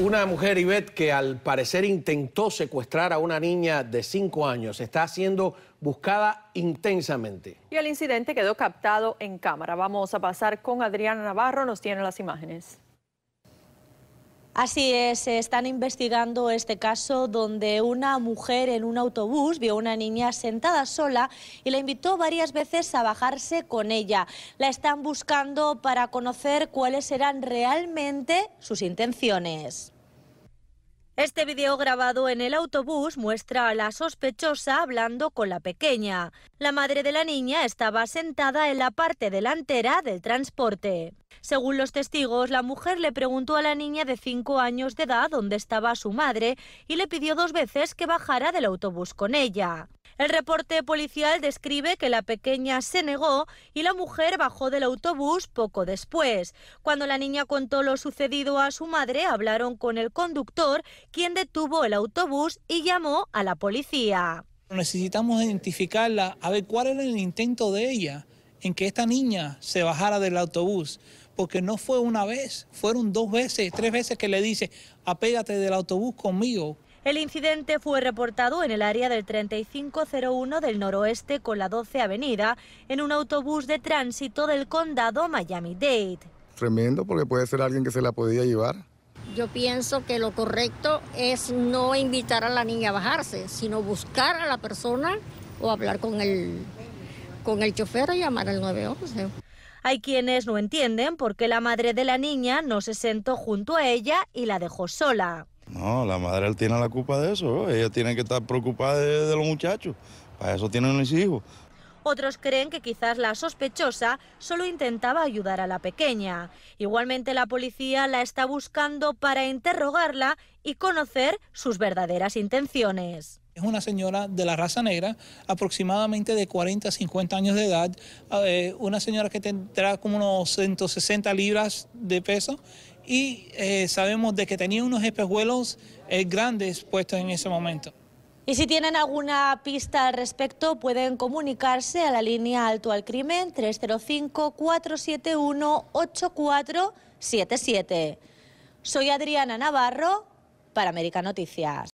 Una mujer, Ivette, que al parecer intentó secuestrar a una niña de 5 años, está siendo buscada intensamente. Y el incidente quedó captado en cámara. Vamos a pasar con Adriana Navarro, nos tiene las imágenes. Así es, se están investigando este caso donde una mujer en un autobús vio a una niña sentada sola y la invitó varias veces a bajarse con ella. La están buscando para conocer cuáles eran realmente sus intenciones. Este video grabado en el autobús muestra a la sospechosa hablando con la pequeña. La madre de la niña estaba sentada en la parte delantera del transporte. Según los testigos, la mujer le preguntó a la niña de 5 años de edad dónde estaba su madre y le pidió dos veces que bajara del autobús con ella. El reporte policial describe que la pequeña se negó y la mujer bajó del autobús poco después. Cuando la niña contó lo sucedido a su madre, hablaron con el conductor, quien detuvo el autobús y llamó a la policía. Necesitamos identificarla, a ver cuál era el intento de ella en que esta niña se bajara del autobús, porque no fue una vez, fueron dos veces, tres veces que le dice, apégate del autobús conmigo. El incidente fue reportado en el área del 3501 del noroeste con la 12 Avenida, en un autobús de tránsito del condado Miami-Dade. Tremendo, porque puede ser alguien que se la podía llevar. Yo pienso que lo correcto es no invitar a la niña a bajarse, sino buscar a la persona o hablar con el, con el chofer y llamar al 911. Hay quienes no entienden por qué la madre de la niña no se sentó junto a ella y la dejó sola. No, la madre tiene la culpa de eso. Ella tiene que estar preocupada de, los muchachos. Para eso tienen los hijos. Otros creen que quizás la sospechosa solo intentaba ayudar a la pequeña. Igualmente la policía la está buscando para interrogarla y conocer sus verdaderas intenciones. Es una señora de la raza negra, aproximadamente de 40 a 50 años de edad, eh, una señora que tendrá como unos 160 libras de peso y eh, sabemos de que tenía unos espejuelos eh, grandes puestos en ese momento. Y si tienen alguna pista al respecto, pueden comunicarse a la línea Alto al Crimen 305-471-8477. Soy Adriana Navarro para América Noticias.